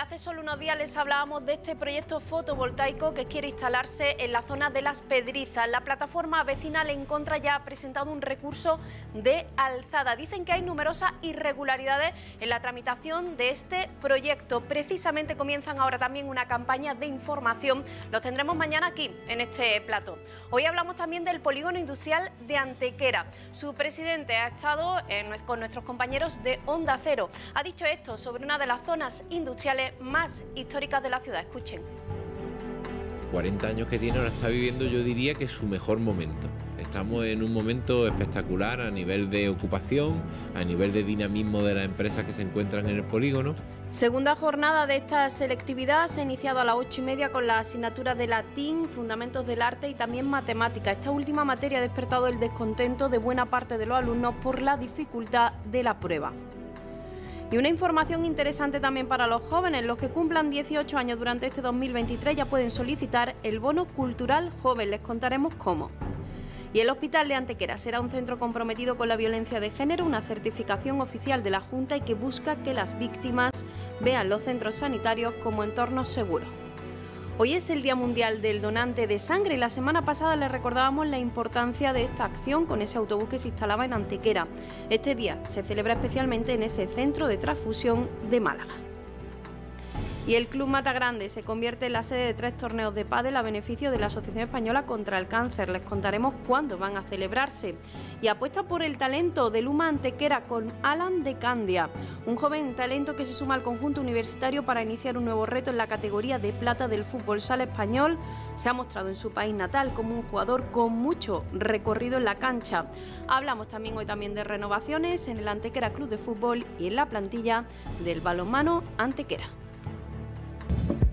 hace solo unos días les hablábamos de este proyecto fotovoltaico que quiere instalarse en la zona de Las Pedrizas. La plataforma vecinal en contra ya ha presentado un recurso de alzada. Dicen que hay numerosas irregularidades en la tramitación de este proyecto. Precisamente comienzan ahora también una campaña de información. Los tendremos mañana aquí, en este plato. Hoy hablamos también del polígono industrial de Antequera. Su presidente ha estado con nuestros compañeros de Onda Cero. Ha dicho esto sobre una de las zonas industriales más históricas de la ciudad. Escuchen. 40 años que tiene, ahora está viviendo yo diría que su mejor momento. Estamos en un momento espectacular a nivel de ocupación, a nivel de dinamismo de las empresas que se encuentran en el polígono. Segunda jornada de esta selectividad se ha iniciado a las ocho y media con la asignatura de latín, fundamentos del arte y también matemática. Esta última materia ha despertado el descontento de buena parte de los alumnos por la dificultad de la prueba. Y una información interesante también para los jóvenes, los que cumplan 18 años durante este 2023 ya pueden solicitar el bono cultural joven, les contaremos cómo. Y el Hospital de Antequera será un centro comprometido con la violencia de género, una certificación oficial de la Junta y que busca que las víctimas vean los centros sanitarios como entornos seguros. Hoy es el Día Mundial del Donante de Sangre. y La semana pasada le recordábamos la importancia de esta acción con ese autobús que se instalaba en Antequera. Este día se celebra especialmente en ese centro de transfusión de Málaga y el Club Matagrande se convierte en la sede de tres torneos de pádel a beneficio de la Asociación Española contra el Cáncer. Les contaremos cuándo van a celebrarse. Y apuesta por el talento de Luma Antequera con Alan de Candia, un joven talento que se suma al conjunto universitario para iniciar un nuevo reto en la categoría de plata del fútbol sala español. Se ha mostrado en su país natal como un jugador con mucho recorrido en la cancha. Hablamos también hoy también de renovaciones en el Antequera Club de Fútbol y en la plantilla del balonmano Antequera. Thank you.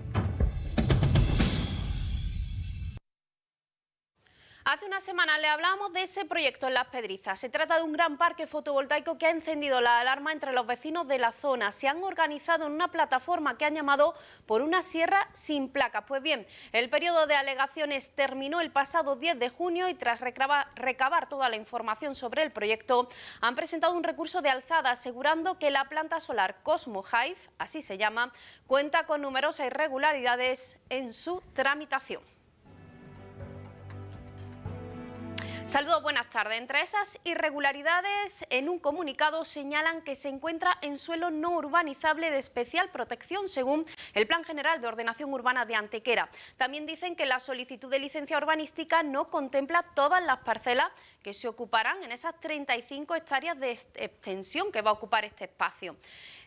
Hace una semana le hablamos de ese proyecto en Las Pedrizas. Se trata de un gran parque fotovoltaico que ha encendido la alarma entre los vecinos de la zona. Se han organizado en una plataforma que han llamado por una sierra sin placas. Pues bien, el periodo de alegaciones terminó el pasado 10 de junio y tras recabar toda la información sobre el proyecto, han presentado un recurso de alzada asegurando que la planta solar Cosmo Hive, así se llama, cuenta con numerosas irregularidades en su tramitación. Saludos, buenas tardes. Entre esas irregularidades, en un comunicado señalan que se encuentra en suelo no urbanizable de especial protección según el Plan General de Ordenación Urbana de Antequera. También dicen que la solicitud de licencia urbanística no contempla todas las parcelas que se ocuparán en esas 35 hectáreas de extensión que va a ocupar este espacio.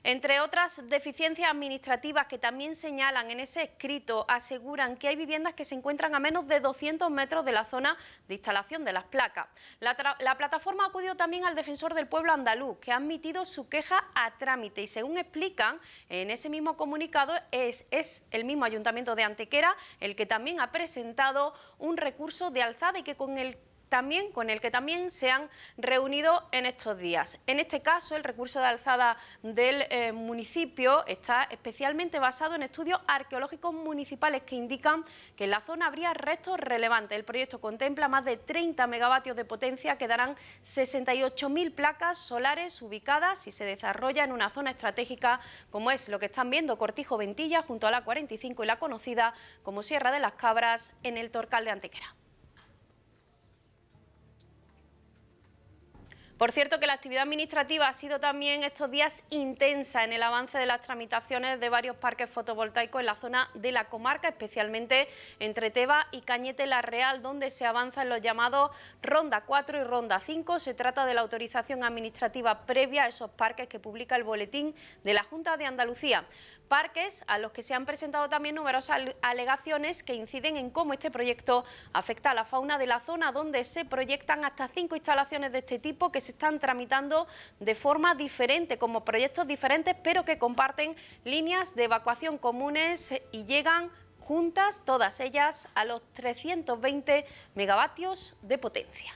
Entre otras deficiencias administrativas que también señalan en ese escrito, aseguran que hay viviendas que se encuentran a menos de 200 metros de la zona de instalación de las placas. La, plataforma acudió también al defensor del pueblo andaluz, que ha admitido su queja a trámite y según explican en ese mismo comunicado es, es el mismo ayuntamiento de Antequera el que también ha presentado un recurso de alzada y que con el también con el que también se han reunido en estos días. En este caso, el recurso de alzada del eh, municipio está especialmente basado en estudios arqueológicos municipales que indican que en la zona habría restos relevantes. El proyecto contempla más de 30 megavatios de potencia que darán 68.000 placas solares ubicadas y se desarrolla en una zona estratégica como es lo que están viendo Cortijo Ventilla junto a la 45 y la conocida como Sierra de las Cabras en el Torcal de Antequera. Por cierto que la actividad administrativa ha sido también estos días intensa en el avance de las tramitaciones de varios parques fotovoltaicos en la zona de la comarca, especialmente entre Teba y Cañete La Real, donde se avanza en los llamados Ronda 4 y Ronda 5. Se trata de la autorización administrativa previa a esos parques que publica el boletín de la Junta de Andalucía parques, a los que se han presentado también numerosas alegaciones que inciden en cómo este proyecto afecta a la fauna de la zona donde se proyectan hasta cinco instalaciones de este tipo que se están tramitando de forma diferente, como proyectos diferentes, pero que comparten líneas de evacuación comunes y llegan juntas, todas ellas, a los 320 megavatios de potencia.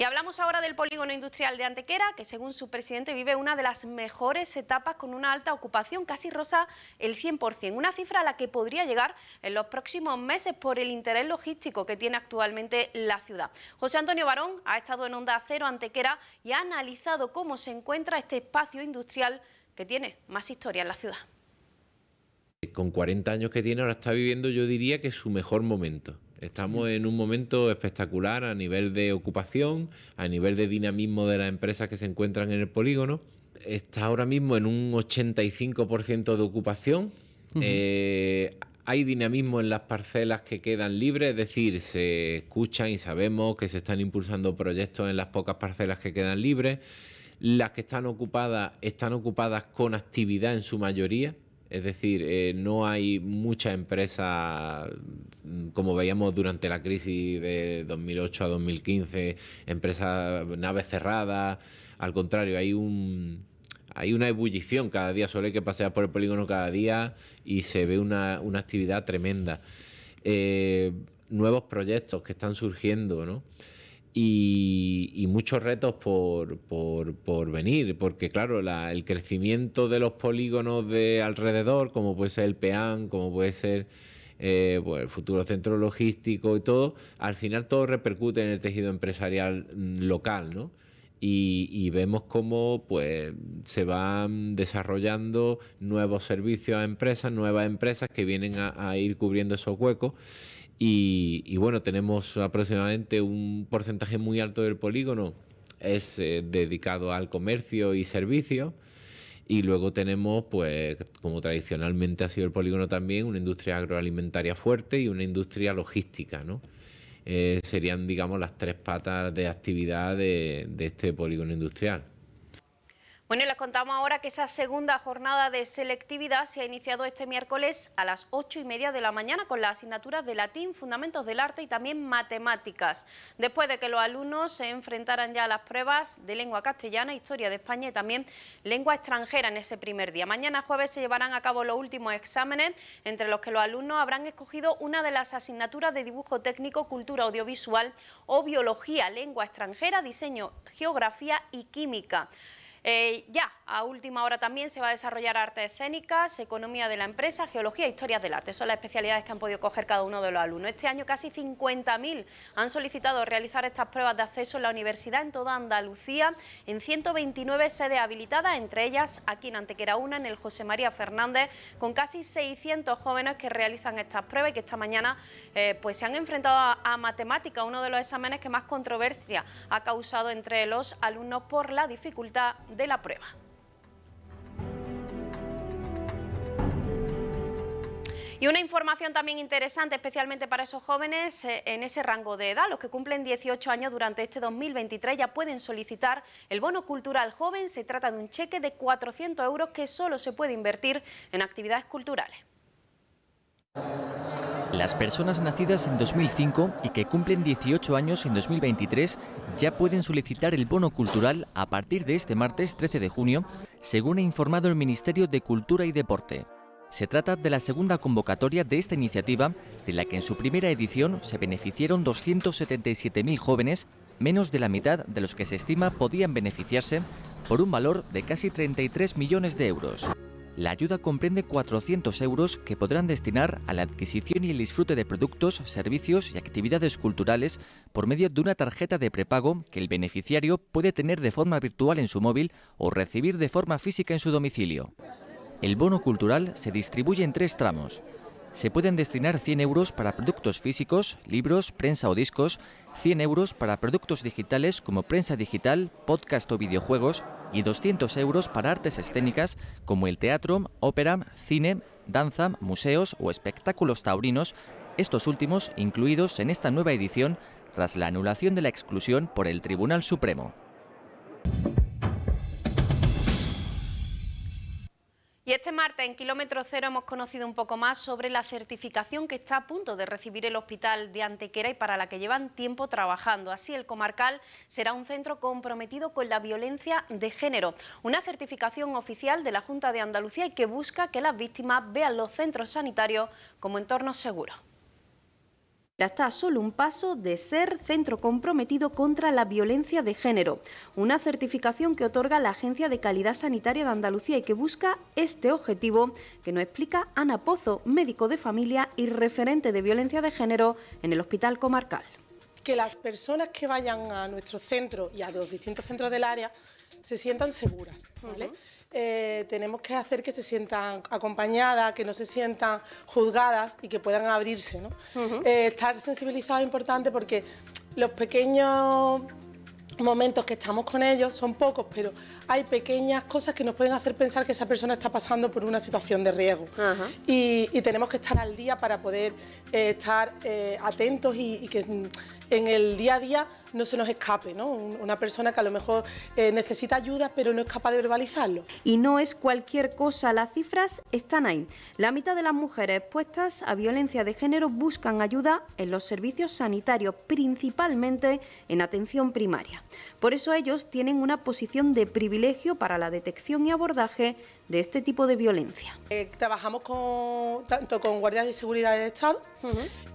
Y hablamos ahora del polígono industrial de Antequera, que según su presidente vive una de las mejores etapas con una alta ocupación, casi rosa el 100%, una cifra a la que podría llegar en los próximos meses por el interés logístico que tiene actualmente la ciudad. José Antonio Barón ha estado en Onda Cero Antequera y ha analizado cómo se encuentra este espacio industrial que tiene más historia en la ciudad. Con 40 años que tiene, ahora está viviendo, yo diría que su mejor momento Estamos en un momento espectacular a nivel de ocupación, a nivel de dinamismo de las empresas que se encuentran en el polígono. Está ahora mismo en un 85% de ocupación. Eh, hay dinamismo en las parcelas que quedan libres, es decir, se escuchan y sabemos que se están impulsando proyectos en las pocas parcelas que quedan libres. Las que están ocupadas están ocupadas con actividad en su mayoría, es decir, eh, no hay mucha empresa, mm, como veíamos durante la crisis de 2008 a 2015, empresas, naves cerradas. Al contrario, hay un, hay una ebullición cada día, solo hay que pasear por el polígono cada día y se ve una, actividad tremenda. Eh, nuevos proyectos que están surgiendo, ¿no? y, muchos retos por, por, venir, porque claro, el crecimiento de los polígonos de alrededor, como puede ser el PEAN, como puede ser eh, pues, el futuro centro logístico y todo, al final todo repercute en el tejido empresarial mm, local, ¿no? Y, vemos cómo pues, se van desarrollando nuevos servicios a empresas, nuevas empresas que vienen a ir cubriendo esos huecos. Y, bueno, tenemos aproximadamente un porcentaje muy alto del polígono, es eh, dedicado al comercio y servicios. Y luego tenemos, pues, como tradicionalmente ha sido el polígono también, una industria agroalimentaria fuerte y una industria logística, ¿no? Eh, serían, digamos, las tres patas de actividad de este polígono industrial. Bueno, les contamos ahora que esa segunda jornada de selectividad se ha iniciado este miércoles a las ocho y media de la mañana con las asignaturas de latín, fundamentos del arte y también matemáticas, después de que los alumnos se enfrentaran ya a las pruebas de lengua castellana, historia de España y también lengua extranjera en ese primer día. Mañana jueves se llevarán a cabo los últimos exámenes, entre los que los alumnos habrán escogido una de las asignaturas de dibujo técnico, cultura audiovisual o biología, lengua extranjera, diseño, geografía y química. Eh, ya, a última hora también se va a desarrollar artes escénicas, economía de la empresa, geología e historias del arte. Son las especialidades que han podido coger cada uno de los alumnos. Este año casi 50.000 han solicitado realizar estas pruebas de acceso en la universidad en toda Andalucía, en 129 sedes habilitadas, entre ellas aquí en Antequera una, en el José María Fernández, con casi 600 jóvenes que realizan estas pruebas y que esta mañana eh, pues se han enfrentado a, a matemática, uno de los exámenes que más controversia ha causado entre los alumnos por la dificultad de la prueba. Y una información también interesante, especialmente para esos jóvenes eh, en ese rango de edad. Los que cumplen 18 años durante este 2023 ya pueden solicitar el bono cultural joven. Se trata de un cheque de 400 euros que solo se puede invertir en actividades culturales. Las personas nacidas en 2005 y que cumplen 18 años en 2023 ya pueden solicitar el bono cultural a partir de este martes 13 de junio, según ha informado el Ministerio de Cultura y Deporte. Se trata de la segunda convocatoria de esta iniciativa, de la que en su primera edición se beneficiaron 277.000 jóvenes, menos de la mitad de los que se estima podían beneficiarse, por un valor de casi 33 millones de euros. La ayuda comprende 400 euros que podrán destinar a la adquisición y el disfrute de productos, servicios y actividades culturales por medio de una tarjeta de prepago que el beneficiario puede tener de forma virtual en su móvil o recibir de forma física en su domicilio. El bono cultural se distribuye en tres tramos. Se pueden destinar 100 euros para productos físicos, libros, prensa o discos, 100 euros para productos digitales como prensa digital, podcast o videojuegos, y 200 euros para artes escénicas como el teatro, ópera, cine, danza, museos o espectáculos taurinos, estos últimos incluidos en esta nueva edición tras la anulación de la exclusión por el Tribunal Supremo. Y este martes en Kilómetro Cero hemos conocido un poco más sobre la certificación que está a punto de recibir el hospital de Antequera y para la que llevan tiempo trabajando. Así, el comarcal será un centro comprometido con la violencia de género, una certificación oficial de la Junta de Andalucía y que busca que las víctimas vean los centros sanitarios como entornos seguros. Ya está solo un paso de ser centro comprometido contra la violencia de género, una certificación que otorga la Agencia de Calidad Sanitaria de Andalucía y que busca este objetivo, que nos explica Ana Pozo, médico de familia y referente de violencia de género en el Hospital Comarcal. Que las personas que vayan a nuestro centro y a los distintos centros del área se sientan seguras, ¿vale? Eh, tenemos que hacer que se sientan acompañadas, que no se sientan juzgadas y que puedan abrirse. Eh, estar sensibilizados es importante porque los pequeños momentos que estamos con ellos son pocos, pero hay pequeñas cosas que nos pueden hacer pensar que esa persona está pasando por una situación de riesgo. Y, tenemos que estar al día para poder eh, estar atentos y, que en el día a día no se nos escape, ¿no? Una persona que a lo mejor eh, necesita ayuda pero no es capaz de verbalizarlo. Y no es cualquier cosa, las cifras están ahí. La mitad de las mujeres expuestas a violencia de género buscan ayuda en los servicios sanitarios, principalmente en atención primaria. Por eso ellos tienen una posición de privilegio para la detección y abordaje de este tipo de violencia. Eh, trabajamos tanto con guardias de seguridad del Estado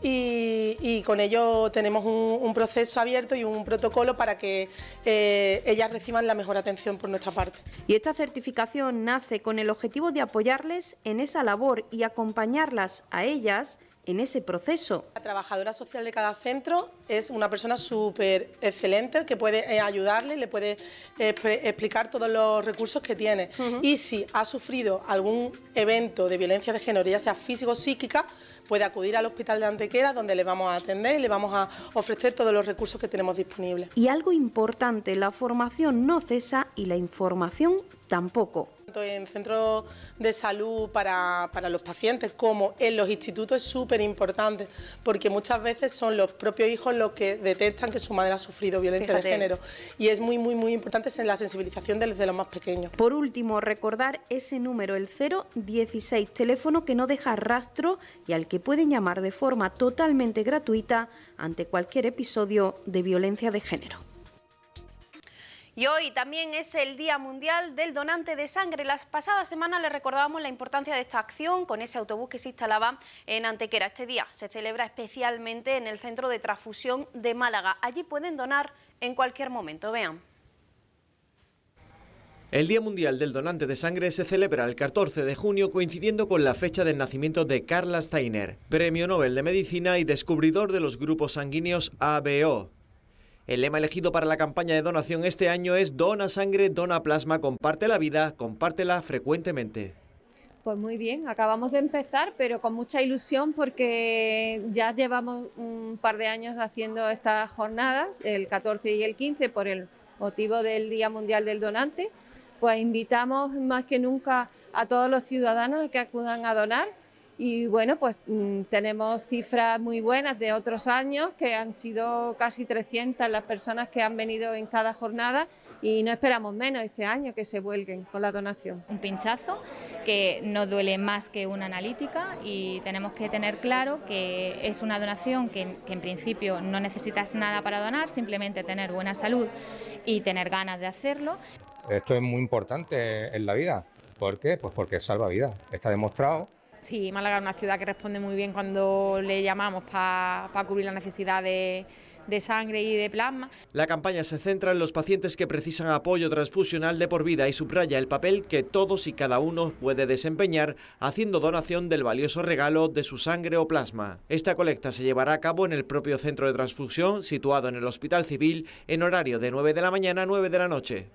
y, con ello tenemos un, proceso abierto y un protocolo para que eh, ellas reciban la mejor atención por nuestra parte. Y esta certificación nace con el objetivo de apoyarles en esa labor y acompañarlas a ellas en ese proceso. La trabajadora social de cada centro es una persona súper excelente que puede eh, ayudarle, le puede eh, explicar todos los recursos que tiene. Y si ha sufrido algún evento de violencia de género, ya sea físico o psíquica, puede acudir al hospital de Antequera donde le vamos a atender y le vamos a ofrecer todos los recursos que tenemos disponibles. Y algo importante, la formación no cesa y la información tampoco en centros de salud para, los pacientes como en los institutos es súper importante, porque muchas veces son los propios hijos los que detectan que su madre ha sufrido violencia de género. Y es muy, muy, muy importante en la sensibilización desde los más pequeños. Por último, recordar ese número, el 016, teléfono que no deja rastro y al que pueden llamar de forma totalmente gratuita ante cualquier episodio de violencia de género. Y hoy también es el Día Mundial del Donante de Sangre. Las pasadas semanas le recordábamos la importancia de esta acción con ese autobús que se instalaba en Antequera. Este día se celebra especialmente en el Centro de Transfusión de Málaga. Allí pueden donar en cualquier momento. Vean. El Día Mundial del Donante de Sangre se celebra el 14 de junio coincidiendo con la fecha del nacimiento de Carla Steiner, Premio Nobel de Medicina y descubridor de los grupos sanguíneos ABO. El lema elegido para la campaña de donación este año es Dona sangre, dona plasma, comparte la vida, compártela frecuentemente. Pues muy bien, acabamos de empezar, pero con mucha ilusión porque ya llevamos un par de años haciendo esta jornada, el 14 y el 15, por el motivo del Día Mundial del Donante. Pues invitamos más que nunca a todos los ciudadanos que acudan a donar y bueno, pues mm, tenemos cifras muy buenas de otros años, que han sido casi 300 las personas que han venido en cada jornada y no esperamos menos este año que se vuelquen con la donación. Un pinchazo que no duele más que una analítica y tenemos que tener claro que es una donación que, en principio no necesitas nada para donar, simplemente tener buena salud y tener ganas de hacerlo. Esto es muy importante en la vida. ¿Por qué? Pues porque salva vida Está demostrado Sí, Málaga es una ciudad que responde muy bien cuando le llamamos para cubrir la necesidad de, de sangre y de plasma. La campaña se centra en los pacientes que precisan apoyo transfusional de por vida y subraya el papel que todos y cada uno puede desempeñar haciendo donación del valioso regalo de su sangre o plasma. Esta colecta se llevará a cabo en el propio centro de transfusión situado en el Hospital Civil en horario de 9 de la mañana a 9 de la noche.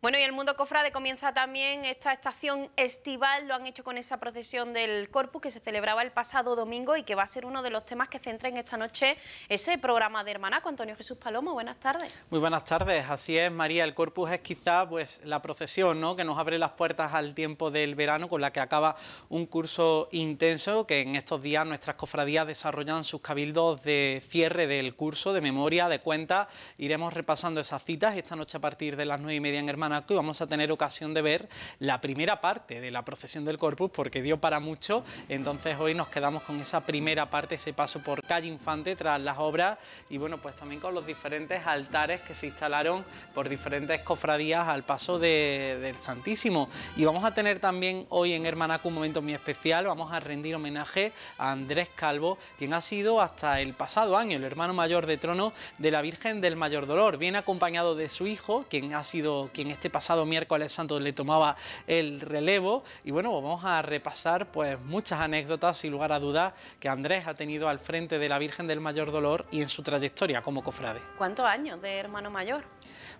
Bueno, y el mundo cofrade comienza también esta estación estival, lo han hecho con esa procesión del Corpus que se celebraba el pasado domingo y que va a ser uno de los temas que centra en esta noche ese programa de Hermanaco. Antonio Jesús Palomo, buenas tardes. Muy buenas tardes, así es María, el Corpus es quizá pues la procesión ¿no? que nos abre las puertas al tiempo del verano con la que acaba un curso intenso que en estos días nuestras cofradías desarrollan sus cabildos de cierre del curso, de memoria, de cuenta. Iremos repasando esas citas esta noche a partir de las nueve y media en y vamos a tener ocasión de ver la primera parte de la procesión del Corpus porque dio para mucho. Entonces hoy nos quedamos con esa primera parte, ese paso por calle Infante tras las obras y bueno, pues también con los diferentes altares que se instalaron por diferentes cofradías al paso del Santísimo. Y vamos a tener también hoy en Hermanaco un momento muy especial, vamos a rendir homenaje a Andrés Calvo, quien ha sido hasta el pasado año el hermano mayor de trono de la Virgen del Mayor Dolor. Viene acompañado de su hijo, quien ha sido quien este pasado miércoles santo le tomaba el relevo. Y bueno, vamos a repasar pues muchas anécdotas, sin lugar a dudas, que Andrés ha tenido al frente de la Virgen del Mayor Dolor y en su trayectoria como cofrade. ¿Cuántos años de hermano mayor?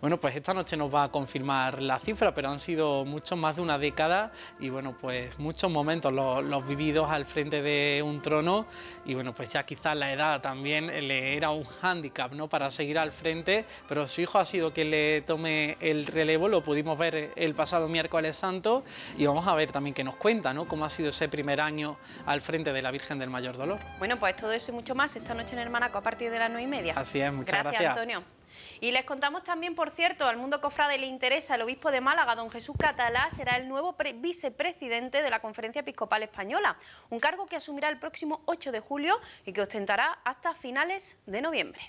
Bueno, pues esta noche nos va a confirmar la cifra, pero han sido mucho más de una década y bueno, pues muchos momentos los, vividos al frente de un trono y bueno, pues ya quizás la edad también le era un hándicap, ¿no? Para seguir al frente, pero su hijo ha sido que le tome el relevo, lo pudimos ver el pasado miércoles santo y vamos a ver también qué nos cuenta, ¿no? Cómo ha sido ese primer año al frente de la Virgen del Mayor Dolor. Bueno, pues todo eso y mucho más esta noche en Manaco a partir de las 9 y media. Así es, muchas gracias. Gracias, Antonio. Y les contamos también, por cierto, al mundo cofrade le interesa el obispo de Málaga, don Jesús Catalá, será el nuevo vicepresidente de la Conferencia Episcopal Española, un cargo que asumirá el próximo 8 de julio y que ostentará hasta finales de noviembre.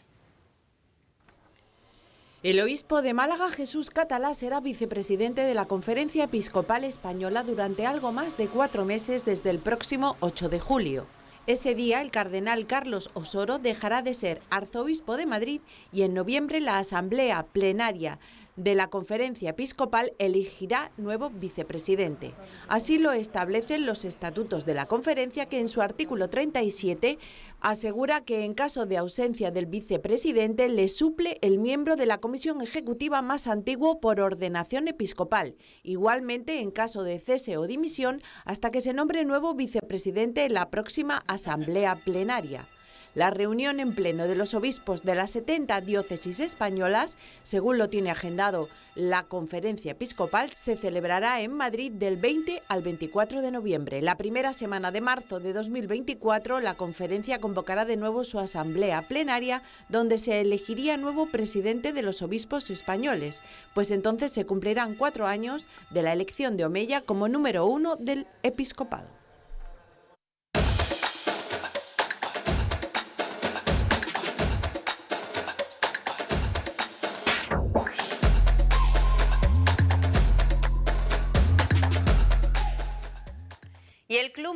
El obispo de Málaga, Jesús Catalá, será vicepresidente de la Conferencia Episcopal Española durante algo más de cuatro meses desde el próximo 8 de julio. Ese día el cardenal Carlos Osoro dejará de ser arzobispo de Madrid y en noviembre la asamblea plenaria de la conferencia episcopal elegirá nuevo vicepresidente. Así lo establecen los estatutos de la conferencia que en su artículo 37 asegura que en caso de ausencia del vicepresidente le suple el miembro de la comisión ejecutiva más antiguo por ordenación episcopal, igualmente en caso de cese o dimisión hasta que se nombre nuevo vicepresidente en la próxima asamblea plenaria. La reunión en pleno de los obispos de las 70 diócesis españolas, según lo tiene agendado la conferencia episcopal, se celebrará en Madrid del 20 al 24 de noviembre. La primera semana de marzo de 2024, la conferencia convocará de nuevo su asamblea plenaria, donde se elegiría nuevo presidente de los obispos españoles, pues entonces se cumplirán cuatro años de la elección de Omeya como número uno del episcopado.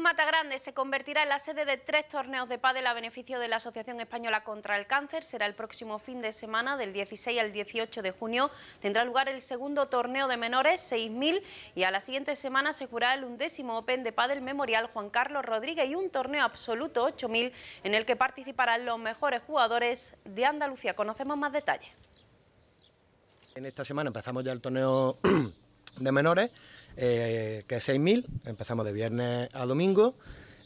mata grande se convertirá en la sede de tres torneos de pádel a beneficio de la Asociación Española contra el Cáncer. Será el próximo fin de semana, del 16 al 18 de junio. Tendrá lugar el segundo torneo de menores, 6.000, y a la siguiente semana se jugará el undécimo Open de Pádel Memorial Juan Carlos Rodríguez y un torneo absoluto, 8.000, en el que participarán los mejores jugadores de Andalucía. Conocemos más detalles. En esta semana empezamos ya el torneo de menores eh, que es 6.000, empezamos de viernes a domingo,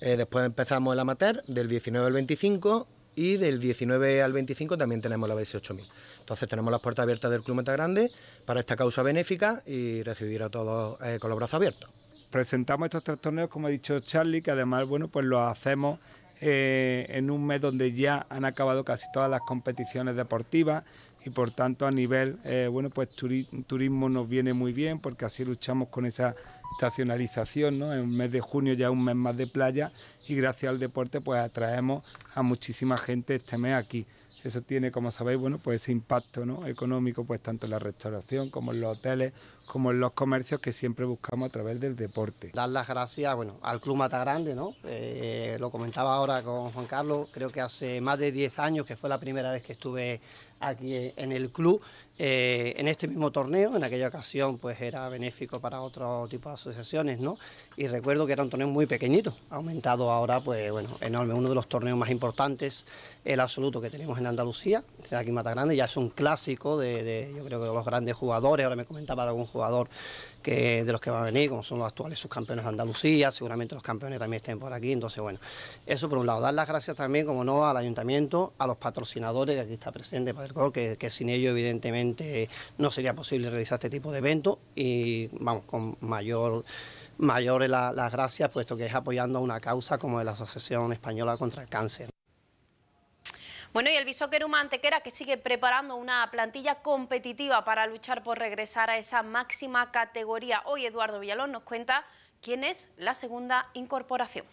eh, después empezamos el amateur del 19 al 25 y del 19 al 25 también tenemos la BS 8000. Entonces tenemos las puertas abiertas del Club Meta Grande para esta causa benéfica y recibir a todos eh, con los brazos abiertos. Presentamos estos tres torneos, como ha dicho Charlie, que además, bueno, pues los hacemos en un mes donde ya han acabado casi todas las competiciones deportivas, y por tanto a nivel, eh, bueno, pues turismo nos viene muy bien porque así luchamos con esa estacionalización, ¿no? En un mes de junio ya un mes más de playa y gracias al deporte pues atraemos a muchísima gente este mes aquí. Eso tiene, como sabéis, bueno, pues ese impacto ¿no? económico, pues tanto en la restauración como en los hoteles, como en los comercios que siempre buscamos a través del deporte. Dar las gracias, bueno, al Club Matagrande, ¿no? Eh, lo comentaba ahora con Juan Carlos, creo que hace más de 10 años que fue la primera vez que estuve aquí en el club. Eh, en este mismo torneo, en aquella ocasión, pues era benéfico para otro tipo de asociaciones, ¿no? Y recuerdo que era un torneo muy pequeñito, ha aumentado ahora, pues bueno, enorme, uno de los torneos más importantes, el absoluto que tenemos en Andalucía, este aquí en Grande, ya es un clásico de, yo creo que de los grandes jugadores, ahora me comentaba algún jugador de los que van a venir, como son los actuales subcampeones de Andalucía, seguramente los campeones también estén por aquí, entonces bueno, eso por un lado. Dar las gracias también, como no, al ayuntamiento, a los patrocinadores que aquí está presente, el que, que sin ellos evidentemente no sería posible realizar este tipo de eventos y vamos, con mayor mayores las gracias, puesto que es apoyando a una causa como la Asociación Española contra el Cáncer. Bueno, y el que Antequera que sigue preparando una plantilla competitiva para luchar por regresar a esa máxima categoría. Hoy Eduardo Villalón nos cuenta quién es la segunda incorporación.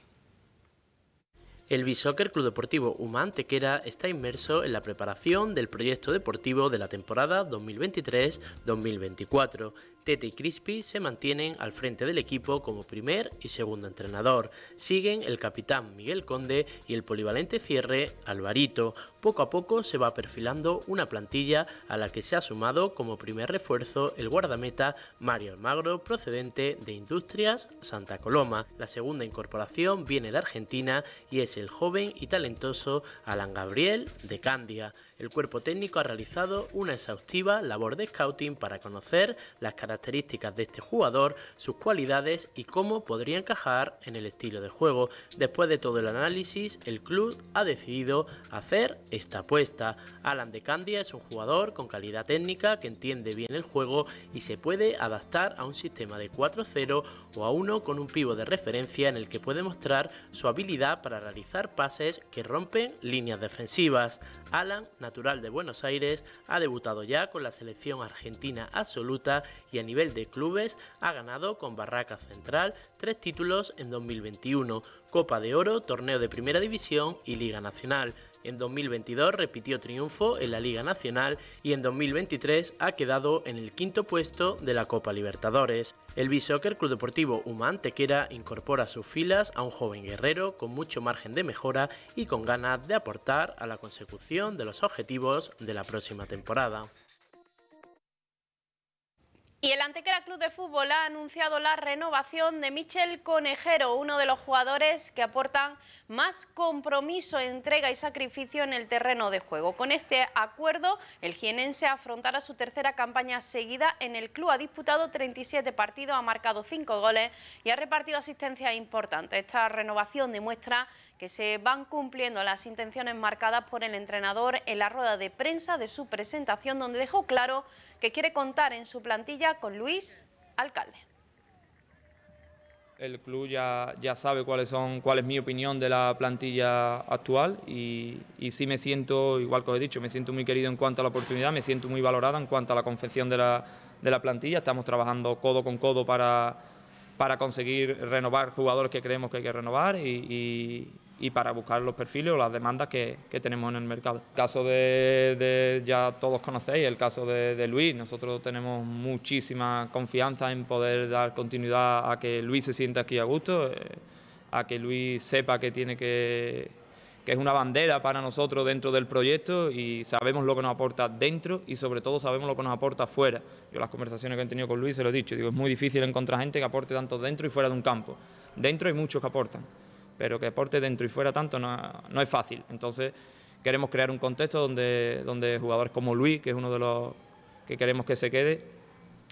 El Bishoker Club Deportivo Humán Tequera está inmerso en la preparación del proyecto deportivo de la temporada 2023-2024. Tete y Crispi se mantienen al frente del equipo como primer y segundo entrenador. Siguen el capitán Miguel Conde y el polivalente cierre Alvarito. Poco a poco se va perfilando una plantilla a la que se ha sumado como primer refuerzo el guardameta Mario Almagro procedente de Industrias Santa Coloma. La segunda incorporación viene de Argentina y es el joven y talentoso Alan Gabriel de Candia, el cuerpo técnico ha realizado una exhaustiva labor de scouting para conocer las características de este jugador, sus cualidades y cómo podría encajar en el estilo de juego. Después de todo el análisis, el club ha decidido hacer esta apuesta. Alan de Candia es un jugador con calidad técnica que entiende bien el juego y se puede adaptar a un sistema de 4-0 o a uno con un pivo de referencia en el que puede mostrar su habilidad para realizar pases que rompen líneas defensivas. Alan, natural de Buenos Aires, ha debutado ya con la selección argentina absoluta y a nivel de clubes ha ganado con Barraca Central tres títulos en 2021, Copa de Oro, Torneo de Primera División y Liga Nacional. En 2022 repitió triunfo en la Liga Nacional y en 2023 ha quedado en el quinto puesto de la Copa Libertadores. El Bishoker Club Deportivo Humán Tequera incorpora a sus filas a un joven guerrero con mucho margen de mejora y con ganas de aportar a la consecución de los objetivos de la próxima temporada. Y el Antequera Club de Fútbol ha anunciado la renovación de Michel Conejero, uno de los jugadores que aportan más compromiso, entrega y sacrificio en el terreno de juego. Con este acuerdo, el jienense afrontará su tercera campaña seguida en el club. Ha disputado 37 partidos, ha marcado 5 goles y ha repartido asistencia importante. Esta renovación demuestra que se van cumpliendo las intenciones marcadas por el entrenador en la rueda de prensa de su presentación, donde dejó claro que quiere contar en su plantilla con Luis Alcalde. El club ya, sabe cuáles son, cuál es mi opinión de la plantilla actual y, y, sí me siento, igual que os he dicho, me siento muy querido en cuanto a la oportunidad, me siento muy valorada en cuanto a la confección de la, plantilla. Estamos trabajando codo con codo para, para conseguir renovar jugadores que creemos que hay que renovar y, y para buscar los perfiles o las demandas que, que tenemos en el mercado. El caso de, ya todos conocéis, el caso de, Luis, nosotros tenemos muchísima confianza en poder dar continuidad a que Luis se sienta aquí a gusto, eh, a que Luis sepa que tiene que, que es una bandera para nosotros dentro del proyecto y sabemos lo que nos aporta dentro y sobre todo sabemos lo que nos aporta fuera. Yo las conversaciones que he tenido con Luis se lo he dicho, digo, es muy difícil encontrar gente que aporte tanto dentro y fuera de un campo. Dentro hay muchos que aportan pero que deporte dentro y fuera tanto no, es fácil. Entonces queremos crear un contexto donde, donde jugadores como Luis, que es uno de los que queremos que se quede,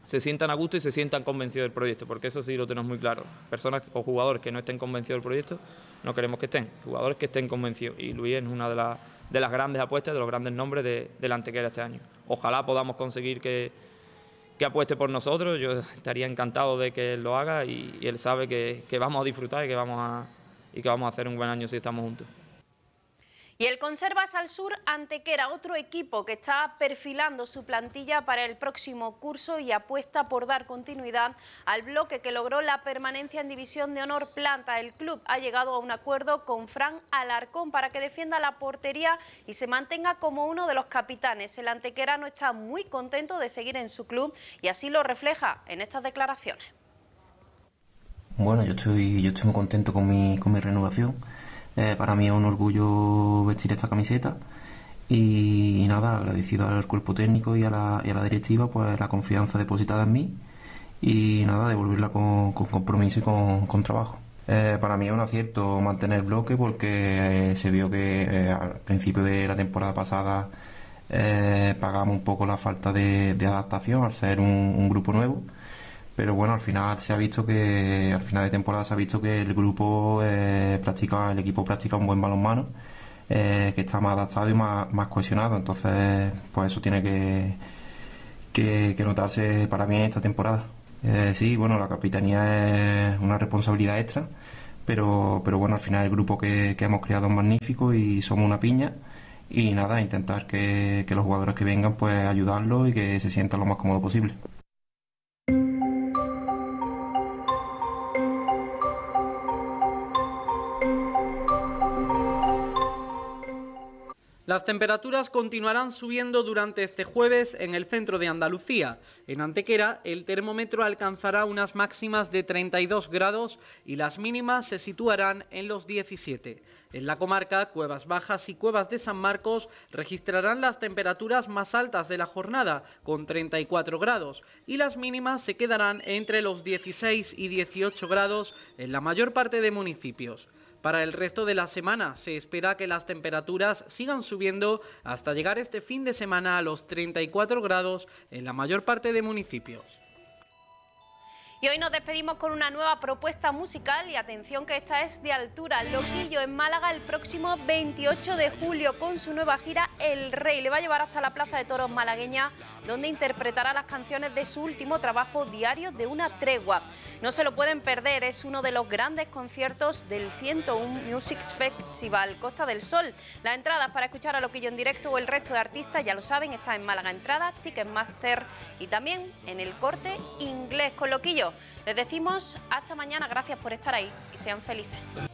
se sientan a gusto y se sientan convencidos del proyecto, porque eso sí lo tenemos muy claro. Personas o jugadores que no estén convencidos del proyecto, no queremos que estén, jugadores que estén convencidos. Y Luis es una de, de las grandes apuestas, de los grandes nombres de, antequera este año. Ojalá podamos conseguir que, que apueste por nosotros, yo estaría encantado de que él lo haga y, él sabe que, que vamos a disfrutar y que vamos a, y que vamos a hacer un buen año si estamos juntos. Y el Conservas al Sur Antequera, otro equipo que está perfilando su plantilla para el próximo curso y apuesta por dar continuidad al bloque que logró la permanencia en División de Honor Planta. El club ha llegado a un acuerdo con Fran Alarcón para que defienda la portería y se mantenga como uno de los capitanes. El antequerano está muy contento de seguir en su club y así lo refleja en estas declaraciones. Bueno, yo estoy, yo estoy muy contento con mi, con mi renovación. Eh, para mí es un orgullo vestir esta camiseta. Y, nada, agradecido al cuerpo técnico y a, la, directiva pues la confianza depositada en mí y nada, devolverla con, compromiso y con, trabajo. Eh, para mí es un acierto mantener el bloque porque eh, se vio que al principio de la temporada pasada pagamos un poco la falta de, adaptación al ser un grupo nuevo pero bueno, al final se ha visto que, al final de temporada se ha visto que el grupo eh, practica, el equipo practica un buen balonmano, eh, que está más adaptado y más, cohesionado, entonces pues eso tiene que, que, notarse para mí esta temporada. Eh, sí, bueno, la capitanía es una responsabilidad extra, pero, bueno, al final el grupo que, hemos creado es magnífico y somos una piña. Y nada, intentar que, los jugadores que vengan, pues ayudarlo y que se sientan lo más cómodo posible. Las temperaturas continuarán subiendo durante este jueves en el centro de Andalucía. En Antequera, el termómetro alcanzará unas máximas de 32 grados y las mínimas se situarán en los 17. En la comarca, Cuevas Bajas y Cuevas de San Marcos registrarán las temperaturas más altas de la jornada, con 34 grados, y las mínimas se quedarán entre los 16 y 18 grados en la mayor parte de municipios. Para el resto de la semana se espera que las temperaturas sigan subiendo hasta llegar este fin de semana a los 34 grados en la mayor parte de municipios. Y hoy nos despedimos con una nueva propuesta musical y atención que esta es de altura. Loquillo en Málaga el próximo 28 de julio con su nueva gira El Rey. Le va a llevar hasta la Plaza de Toros malagueña donde interpretará las canciones de su último trabajo diario de una tregua. No se lo pueden perder, es uno de los grandes conciertos del 101 Music Festival Costa del Sol. Las entradas para escuchar a Loquillo en directo o el resto de artistas, ya lo saben, está en Málaga Entradas, Ticketmaster y también en el corte inglés con Loquillo. Les decimos hasta mañana, gracias por estar ahí y sean felices.